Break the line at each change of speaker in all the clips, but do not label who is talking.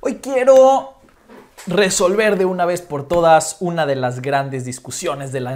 Hoy quiero resolver de una vez por todas una de las grandes discusiones del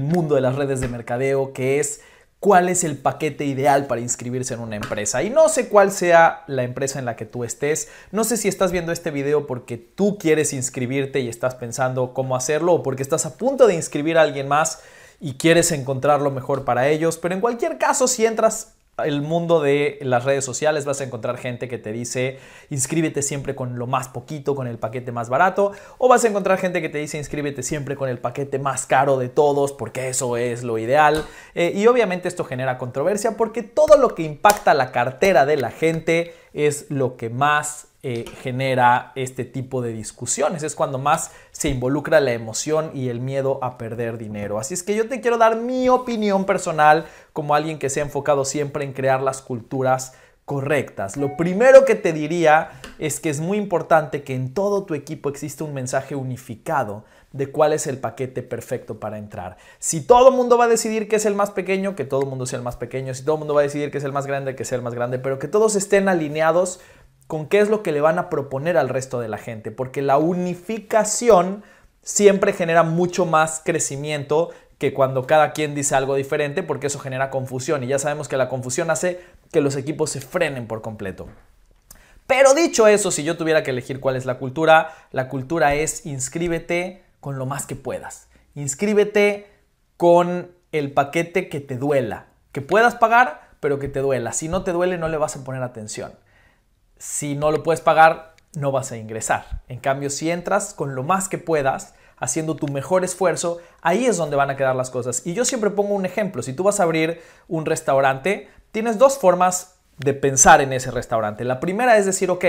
mundo de las redes de mercadeo, que es cuál es el paquete ideal para inscribirse en una empresa. Y no sé cuál sea la empresa en la que tú estés, no sé si estás viendo este video porque tú quieres inscribirte y estás pensando cómo hacerlo o porque estás a punto de inscribir a alguien más y quieres encontrar lo mejor para ellos, pero en cualquier caso si entras el mundo de las redes sociales vas a encontrar gente que te dice inscríbete siempre con lo más poquito, con el paquete más barato, o vas a encontrar gente que te dice inscríbete siempre con el paquete más caro de todos, porque eso es lo ideal. Eh, y obviamente esto genera controversia porque todo lo que impacta la cartera de la gente es lo que más eh, genera este tipo de discusiones. Es cuando más se involucra la emoción y el miedo a perder dinero. Así es que yo te quiero dar mi opinión personal como alguien que se ha enfocado siempre en crear las culturas correctas. Lo primero que te diría es que es muy importante que en todo tu equipo exista un mensaje unificado de cuál es el paquete perfecto para entrar. Si todo el mundo va a decidir que es el más pequeño, que todo el mundo sea el más pequeño. Si todo el mundo va a decidir que es el más grande, que sea el más grande. Pero que todos estén alineados con qué es lo que le van a proponer al resto de la gente, porque la unificación siempre genera mucho más crecimiento que cuando cada quien dice algo diferente, porque eso genera confusión y ya sabemos que la confusión hace que los equipos se frenen por completo. Pero dicho eso, si yo tuviera que elegir cuál es la cultura, la cultura es inscríbete con lo más que puedas. Inscríbete con el paquete que te duela, que puedas pagar, pero que te duela. Si no te duele, no le vas a poner atención si no lo puedes pagar, no vas a ingresar. En cambio, si entras con lo más que puedas, haciendo tu mejor esfuerzo, ahí es donde van a quedar las cosas. Y yo siempre pongo un ejemplo. Si tú vas a abrir un restaurante, tienes dos formas de pensar en ese restaurante. La primera es decir, ok,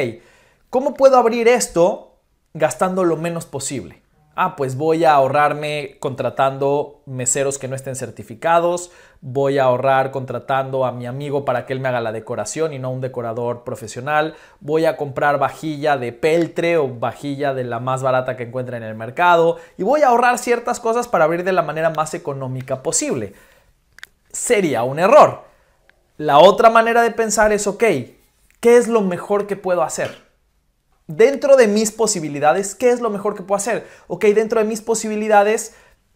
¿cómo puedo abrir esto gastando lo menos posible? ah, pues voy a ahorrarme contratando meseros que no estén certificados, voy a ahorrar contratando a mi amigo para que él me haga la decoración y no un decorador profesional, voy a comprar vajilla de peltre o vajilla de la más barata que encuentre en el mercado y voy a ahorrar ciertas cosas para abrir de la manera más económica posible. Sería un error. La otra manera de pensar es, ok, ¿qué es lo mejor que puedo hacer? dentro de mis posibilidades, ¿qué es lo mejor que puedo hacer? Ok, dentro de mis posibilidades,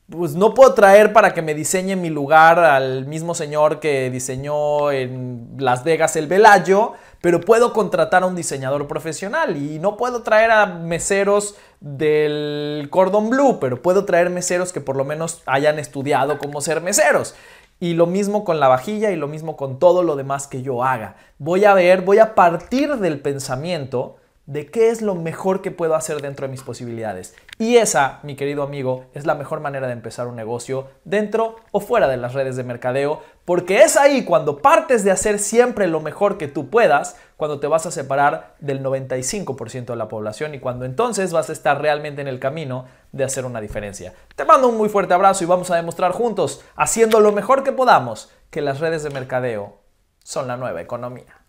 pues no puedo traer para que me diseñe mi lugar al mismo señor que diseñó en Las Vegas el Velayo, pero puedo contratar a un diseñador profesional y no puedo traer a meseros del cordón Blue, pero puedo traer meseros que por lo menos hayan estudiado cómo ser meseros. Y lo mismo con la vajilla y lo mismo con todo lo demás que yo haga. Voy a ver, voy a partir del pensamiento de qué es lo mejor que puedo hacer dentro de mis posibilidades. Y esa, mi querido amigo, es la mejor manera de empezar un negocio dentro o fuera de las redes de mercadeo, porque es ahí cuando partes de hacer siempre lo mejor que tú puedas, cuando te vas a separar del 95% de la población y cuando entonces vas a estar realmente en el camino de hacer una diferencia. Te mando un muy fuerte abrazo y vamos a demostrar juntos, haciendo lo mejor que podamos, que las redes de mercadeo son la nueva economía.